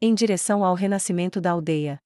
Em direção ao renascimento da aldeia.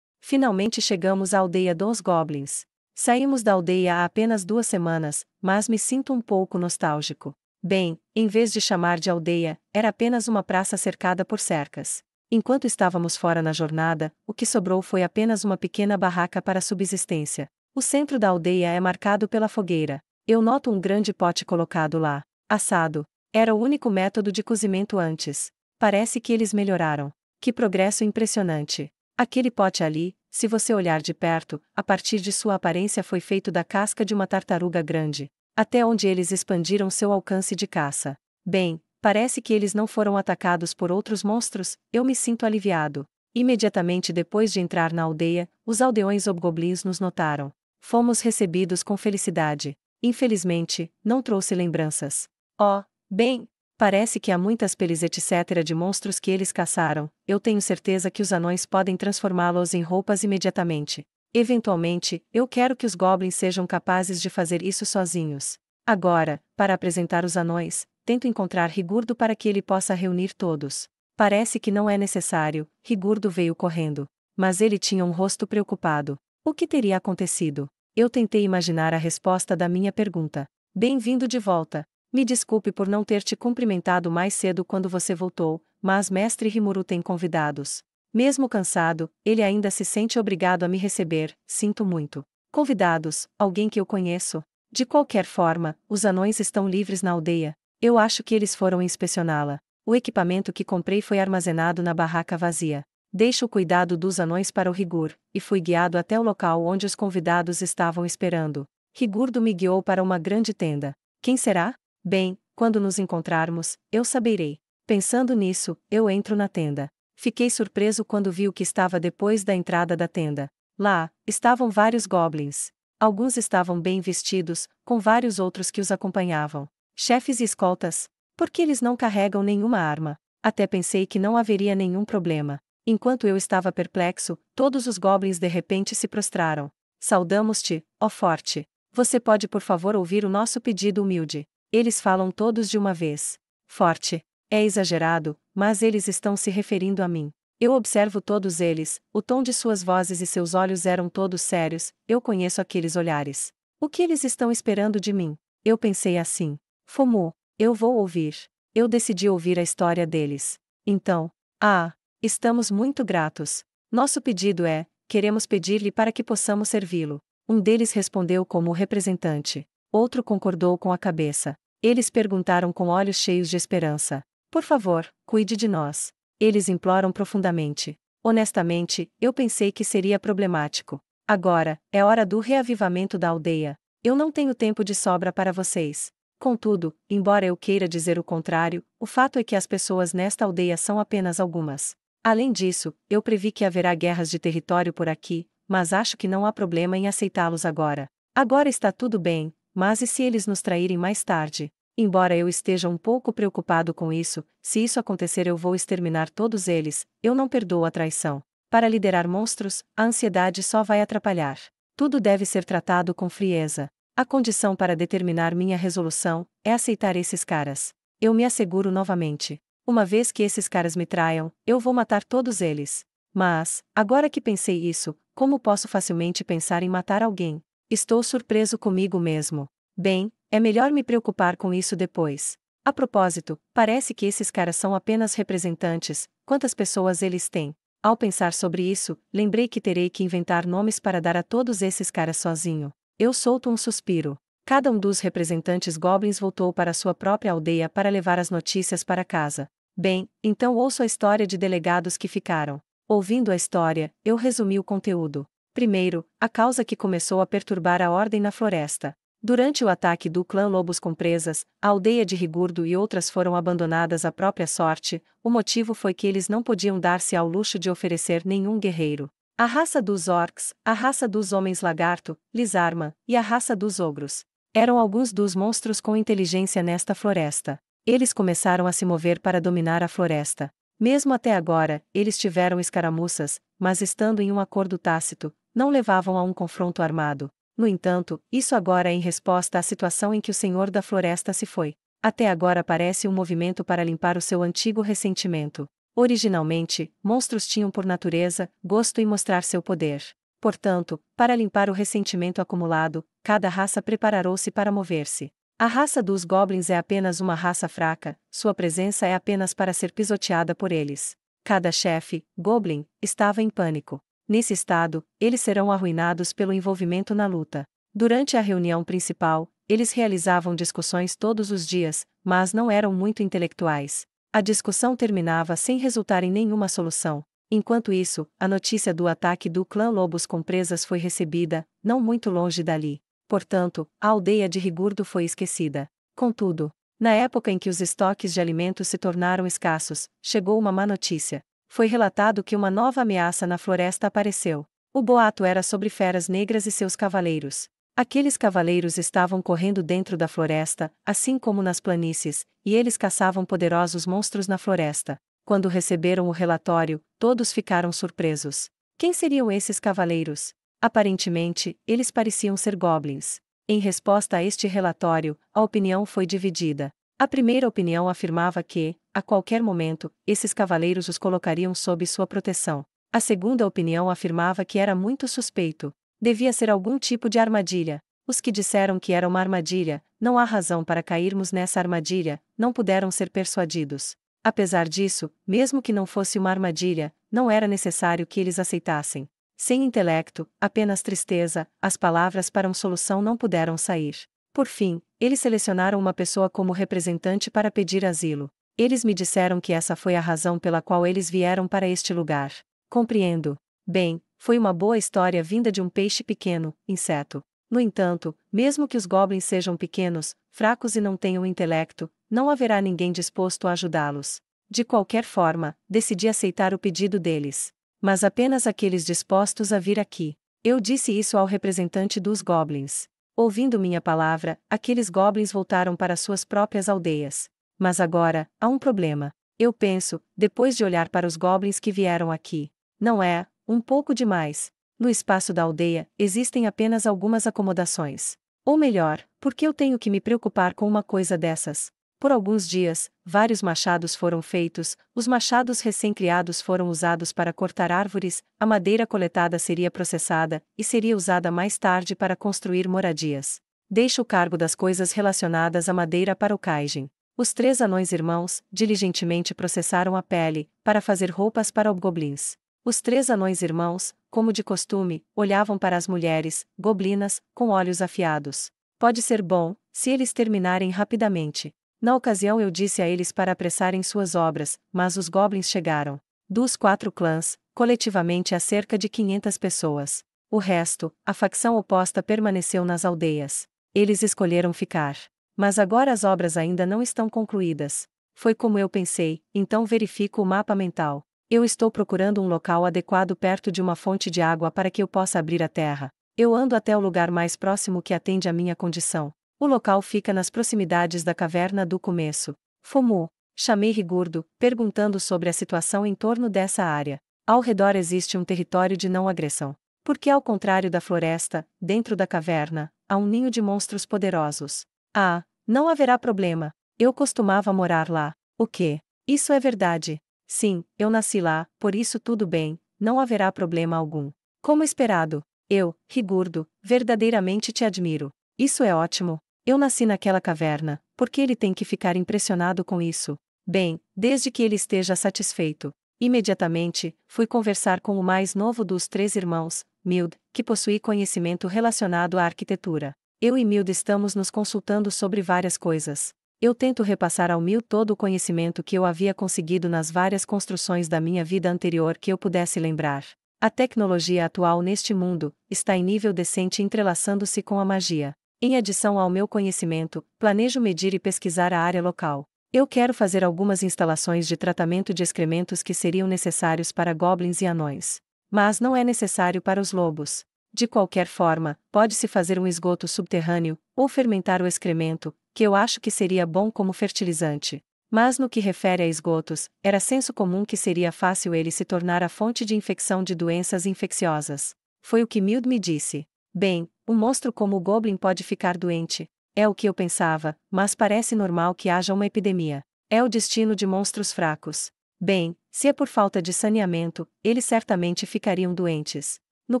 Finalmente chegamos à aldeia dos Goblins. Saímos da aldeia há apenas duas semanas, mas me sinto um pouco nostálgico. Bem, em vez de chamar de aldeia, era apenas uma praça cercada por cercas. Enquanto estávamos fora na jornada, o que sobrou foi apenas uma pequena barraca para subsistência. O centro da aldeia é marcado pela fogueira. Eu noto um grande pote colocado lá. Assado. Era o único método de cozimento antes. Parece que eles melhoraram. Que progresso impressionante! Aquele pote ali, se você olhar de perto, a partir de sua aparência foi feito da casca de uma tartaruga grande, até onde eles expandiram seu alcance de caça. Bem, parece que eles não foram atacados por outros monstros, eu me sinto aliviado. Imediatamente depois de entrar na aldeia, os aldeões obgoblins nos notaram. Fomos recebidos com felicidade. Infelizmente, não trouxe lembranças. Oh, bem, Parece que há muitas peles etc. de monstros que eles caçaram, eu tenho certeza que os anões podem transformá-los em roupas imediatamente. Eventualmente, eu quero que os goblins sejam capazes de fazer isso sozinhos. Agora, para apresentar os anões, tento encontrar Rigurdo para que ele possa reunir todos. Parece que não é necessário, Rigurdo veio correndo. Mas ele tinha um rosto preocupado. O que teria acontecido? Eu tentei imaginar a resposta da minha pergunta. Bem-vindo de volta. Me desculpe por não ter te cumprimentado mais cedo quando você voltou, mas mestre Rimuru tem convidados. Mesmo cansado, ele ainda se sente obrigado a me receber, sinto muito. Convidados, alguém que eu conheço. De qualquer forma, os anões estão livres na aldeia. Eu acho que eles foram inspecioná-la. O equipamento que comprei foi armazenado na barraca vazia. Deixo o cuidado dos anões para o Rigur, e fui guiado até o local onde os convidados estavam esperando. Rigurdo me guiou para uma grande tenda. Quem será? Bem, quando nos encontrarmos, eu saberei. Pensando nisso, eu entro na tenda. Fiquei surpreso quando vi o que estava depois da entrada da tenda. Lá, estavam vários goblins. Alguns estavam bem vestidos, com vários outros que os acompanhavam. Chefes e escoltas. Porque eles não carregam nenhuma arma. Até pensei que não haveria nenhum problema. Enquanto eu estava perplexo, todos os goblins de repente se prostraram. Saudamos-te, ó forte. Você pode por favor ouvir o nosso pedido humilde. Eles falam todos de uma vez. Forte. É exagerado, mas eles estão se referindo a mim. Eu observo todos eles, o tom de suas vozes e seus olhos eram todos sérios, eu conheço aqueles olhares. O que eles estão esperando de mim? Eu pensei assim. Fomo, eu vou ouvir. Eu decidi ouvir a história deles. Então, ah, estamos muito gratos. Nosso pedido é: queremos pedir-lhe para que possamos servi-lo. Um deles respondeu como representante. Outro concordou com a cabeça. Eles perguntaram com olhos cheios de esperança: Por favor, cuide de nós. Eles imploram profundamente. Honestamente, eu pensei que seria problemático. Agora, é hora do reavivamento da aldeia. Eu não tenho tempo de sobra para vocês. Contudo, embora eu queira dizer o contrário, o fato é que as pessoas nesta aldeia são apenas algumas. Além disso, eu previ que haverá guerras de território por aqui, mas acho que não há problema em aceitá-los agora. Agora está tudo bem, mas e se eles nos traírem mais tarde? Embora eu esteja um pouco preocupado com isso, se isso acontecer eu vou exterminar todos eles, eu não perdoo a traição. Para liderar monstros, a ansiedade só vai atrapalhar. Tudo deve ser tratado com frieza. A condição para determinar minha resolução é aceitar esses caras. Eu me asseguro novamente. Uma vez que esses caras me traiam, eu vou matar todos eles. Mas, agora que pensei isso, como posso facilmente pensar em matar alguém? Estou surpreso comigo mesmo. Bem, é melhor me preocupar com isso depois. A propósito, parece que esses caras são apenas representantes, quantas pessoas eles têm? Ao pensar sobre isso, lembrei que terei que inventar nomes para dar a todos esses caras sozinho. Eu solto um suspiro. Cada um dos representantes goblins voltou para sua própria aldeia para levar as notícias para casa. Bem, então ouço a história de delegados que ficaram. Ouvindo a história, eu resumi o conteúdo. Primeiro, a causa que começou a perturbar a ordem na floresta. Durante o ataque do clã Lobos com presas, a aldeia de Rigurdo e outras foram abandonadas à própria sorte, o motivo foi que eles não podiam dar-se ao luxo de oferecer nenhum guerreiro. A raça dos orcs, a raça dos homens lagarto, lisarma, e a raça dos ogros. Eram alguns dos monstros com inteligência nesta floresta. Eles começaram a se mover para dominar a floresta. Mesmo até agora, eles tiveram escaramuças, mas estando em um acordo tácito, não levavam a um confronto armado. No entanto, isso agora é em resposta à situação em que o Senhor da Floresta se foi. Até agora parece um movimento para limpar o seu antigo ressentimento. Originalmente, monstros tinham por natureza gosto em mostrar seu poder. Portanto, para limpar o ressentimento acumulado, cada raça preparou-se para mover-se. A raça dos goblins é apenas uma raça fraca, sua presença é apenas para ser pisoteada por eles. Cada chefe, goblin, estava em pânico. Nesse estado, eles serão arruinados pelo envolvimento na luta. Durante a reunião principal, eles realizavam discussões todos os dias, mas não eram muito intelectuais. A discussão terminava sem resultar em nenhuma solução. Enquanto isso, a notícia do ataque do clã Lobos com presas foi recebida, não muito longe dali. Portanto, a aldeia de Rigurdo foi esquecida. Contudo, na época em que os estoques de alimentos se tornaram escassos, chegou uma má notícia foi relatado que uma nova ameaça na floresta apareceu. O boato era sobre feras negras e seus cavaleiros. Aqueles cavaleiros estavam correndo dentro da floresta, assim como nas planícies, e eles caçavam poderosos monstros na floresta. Quando receberam o relatório, todos ficaram surpresos. Quem seriam esses cavaleiros? Aparentemente, eles pareciam ser goblins. Em resposta a este relatório, a opinião foi dividida. A primeira opinião afirmava que, a qualquer momento, esses cavaleiros os colocariam sob sua proteção. A segunda opinião afirmava que era muito suspeito. Devia ser algum tipo de armadilha. Os que disseram que era uma armadilha, não há razão para cairmos nessa armadilha, não puderam ser persuadidos. Apesar disso, mesmo que não fosse uma armadilha, não era necessário que eles aceitassem. Sem intelecto, apenas tristeza, as palavras para uma solução não puderam sair. Por fim, eles selecionaram uma pessoa como representante para pedir asilo. Eles me disseram que essa foi a razão pela qual eles vieram para este lugar. Compreendo. Bem, foi uma boa história vinda de um peixe pequeno, inseto. No entanto, mesmo que os goblins sejam pequenos, fracos e não tenham intelecto, não haverá ninguém disposto a ajudá-los. De qualquer forma, decidi aceitar o pedido deles. Mas apenas aqueles dispostos a vir aqui. Eu disse isso ao representante dos goblins. Ouvindo minha palavra, aqueles goblins voltaram para suas próprias aldeias. Mas agora, há um problema. Eu penso, depois de olhar para os goblins que vieram aqui. Não é, um pouco demais. No espaço da aldeia, existem apenas algumas acomodações. Ou melhor, por que eu tenho que me preocupar com uma coisa dessas? Por alguns dias, vários machados foram feitos, os machados recém-criados foram usados para cortar árvores, a madeira coletada seria processada e seria usada mais tarde para construir moradias. Deixa o cargo das coisas relacionadas à madeira para o Kaijin. Os três anões irmãos diligentemente processaram a pele para fazer roupas para os goblins. Os três anões irmãos, como de costume, olhavam para as mulheres, goblinas, com olhos afiados. Pode ser bom, se eles terminarem rapidamente. Na ocasião eu disse a eles para apressarem suas obras, mas os goblins chegaram. Dos quatro clãs, coletivamente há cerca de 500 pessoas. O resto, a facção oposta permaneceu nas aldeias. Eles escolheram ficar. Mas agora as obras ainda não estão concluídas. Foi como eu pensei, então verifico o mapa mental. Eu estou procurando um local adequado perto de uma fonte de água para que eu possa abrir a terra. Eu ando até o lugar mais próximo que atende à minha condição. O local fica nas proximidades da caverna do começo. Fomu. Chamei Rigurdo, perguntando sobre a situação em torno dessa área. Ao redor existe um território de não agressão. Porque ao contrário da floresta, dentro da caverna, há um ninho de monstros poderosos. Ah, não haverá problema. Eu costumava morar lá. O quê? Isso é verdade. Sim, eu nasci lá, por isso tudo bem, não haverá problema algum. Como esperado, eu, Rigurdo, verdadeiramente te admiro. Isso é ótimo. Eu nasci naquela caverna, porque ele tem que ficar impressionado com isso. Bem, desde que ele esteja satisfeito. Imediatamente, fui conversar com o mais novo dos três irmãos, Mild, que possui conhecimento relacionado à arquitetura. Eu e Mild estamos nos consultando sobre várias coisas. Eu tento repassar ao Mild todo o conhecimento que eu havia conseguido nas várias construções da minha vida anterior que eu pudesse lembrar. A tecnologia atual neste mundo está em nível decente entrelaçando-se com a magia. Em adição ao meu conhecimento, planejo medir e pesquisar a área local. Eu quero fazer algumas instalações de tratamento de excrementos que seriam necessários para goblins e anões. Mas não é necessário para os lobos. De qualquer forma, pode-se fazer um esgoto subterrâneo, ou fermentar o excremento, que eu acho que seria bom como fertilizante. Mas no que refere a esgotos, era senso comum que seria fácil ele se tornar a fonte de infecção de doenças infecciosas. Foi o que Mild me disse. Bem, um monstro como o Goblin pode ficar doente. É o que eu pensava, mas parece normal que haja uma epidemia. É o destino de monstros fracos. Bem, se é por falta de saneamento, eles certamente ficariam doentes. No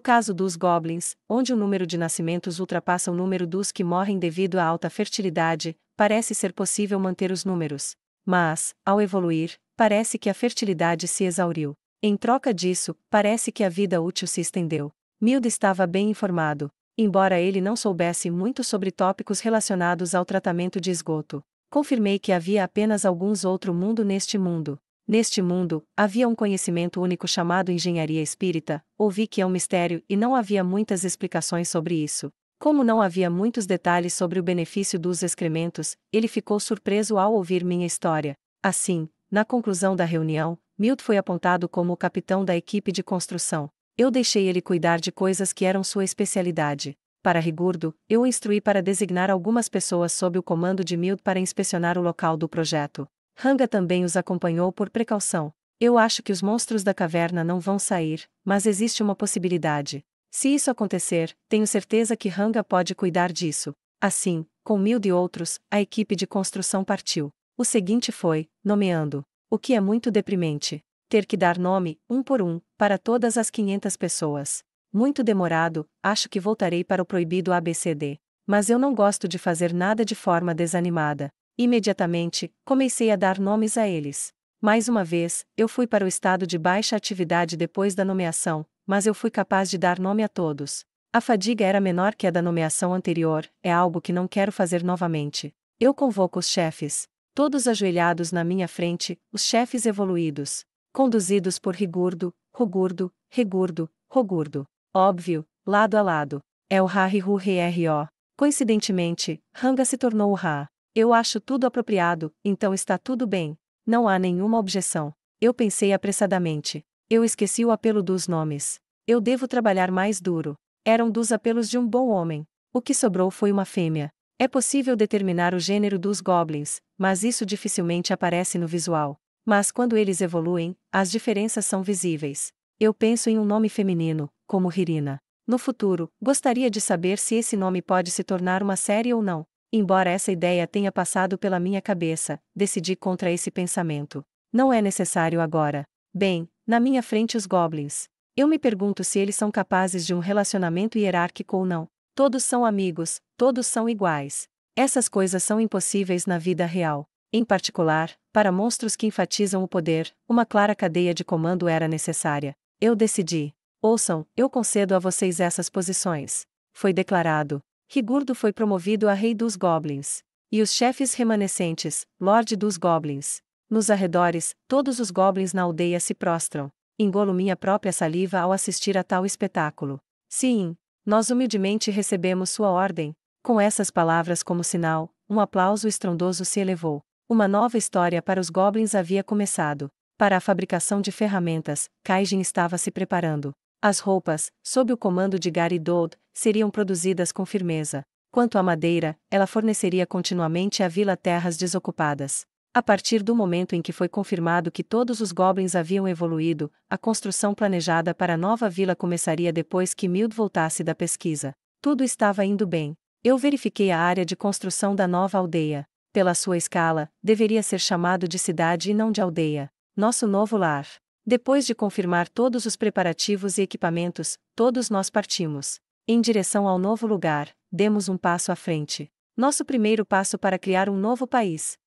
caso dos goblins, onde o número de nascimentos ultrapassa o número dos que morrem devido à alta fertilidade, parece ser possível manter os números. Mas, ao evoluir, parece que a fertilidade se exauriu. Em troca disso, parece que a vida útil se estendeu. Milda estava bem informado embora ele não soubesse muito sobre tópicos relacionados ao tratamento de esgoto. Confirmei que havia apenas alguns outro mundo neste mundo. Neste mundo, havia um conhecimento único chamado engenharia espírita, ouvi que é um mistério e não havia muitas explicações sobre isso. Como não havia muitos detalhes sobre o benefício dos excrementos, ele ficou surpreso ao ouvir minha história. Assim, na conclusão da reunião, Milt foi apontado como o capitão da equipe de construção eu deixei ele cuidar de coisas que eram sua especialidade. Para Rigurdo, eu o instruí para designar algumas pessoas sob o comando de Mild para inspecionar o local do projeto. Hanga também os acompanhou por precaução. Eu acho que os monstros da caverna não vão sair, mas existe uma possibilidade. Se isso acontecer, tenho certeza que Hanga pode cuidar disso. Assim, com Mild e outros, a equipe de construção partiu. O seguinte foi, nomeando. O que é muito deprimente ter que dar nome, um por um, para todas as 500 pessoas. Muito demorado, acho que voltarei para o proibido ABCD. Mas eu não gosto de fazer nada de forma desanimada. Imediatamente, comecei a dar nomes a eles. Mais uma vez, eu fui para o estado de baixa atividade depois da nomeação, mas eu fui capaz de dar nome a todos. A fadiga era menor que a da nomeação anterior, é algo que não quero fazer novamente. Eu convoco os chefes. Todos ajoelhados na minha frente, os chefes evoluídos conduzidos por rigurdo, rogurdo, Rigurdo, rogurdo. Óbvio, lado a lado. É o ra Rro. ru Coincidentemente, Ranga se tornou o Ra. Eu acho tudo apropriado, então está tudo bem. Não há nenhuma objeção. Eu pensei apressadamente. Eu esqueci o apelo dos nomes. Eu devo trabalhar mais duro. Eram dos apelos de um bom homem. O que sobrou foi uma fêmea. É possível determinar o gênero dos goblins, mas isso dificilmente aparece no visual. Mas quando eles evoluem, as diferenças são visíveis. Eu penso em um nome feminino, como Ririna. No futuro, gostaria de saber se esse nome pode se tornar uma série ou não. Embora essa ideia tenha passado pela minha cabeça, decidi contra esse pensamento. Não é necessário agora. Bem, na minha frente os goblins. Eu me pergunto se eles são capazes de um relacionamento hierárquico ou não. Todos são amigos, todos são iguais. Essas coisas são impossíveis na vida real. Em particular, para monstros que enfatizam o poder, uma clara cadeia de comando era necessária. Eu decidi. Ouçam, eu concedo a vocês essas posições. Foi declarado. Rigurdo foi promovido a rei dos goblins. E os chefes remanescentes, lorde dos goblins. Nos arredores, todos os goblins na aldeia se prostram. Engolo minha própria saliva ao assistir a tal espetáculo. Sim, nós humildemente recebemos sua ordem. Com essas palavras como sinal, um aplauso estrondoso se elevou. Uma nova história para os goblins havia começado. Para a fabricação de ferramentas, Kaijin estava se preparando. As roupas, sob o comando de Gary Dold, seriam produzidas com firmeza. Quanto à madeira, ela forneceria continuamente à vila terras desocupadas. A partir do momento em que foi confirmado que todos os goblins haviam evoluído, a construção planejada para a nova vila começaria depois que Mild voltasse da pesquisa. Tudo estava indo bem. Eu verifiquei a área de construção da nova aldeia pela sua escala, deveria ser chamado de cidade e não de aldeia, nosso novo lar. Depois de confirmar todos os preparativos e equipamentos, todos nós partimos. Em direção ao novo lugar, demos um passo à frente. Nosso primeiro passo para criar um novo país,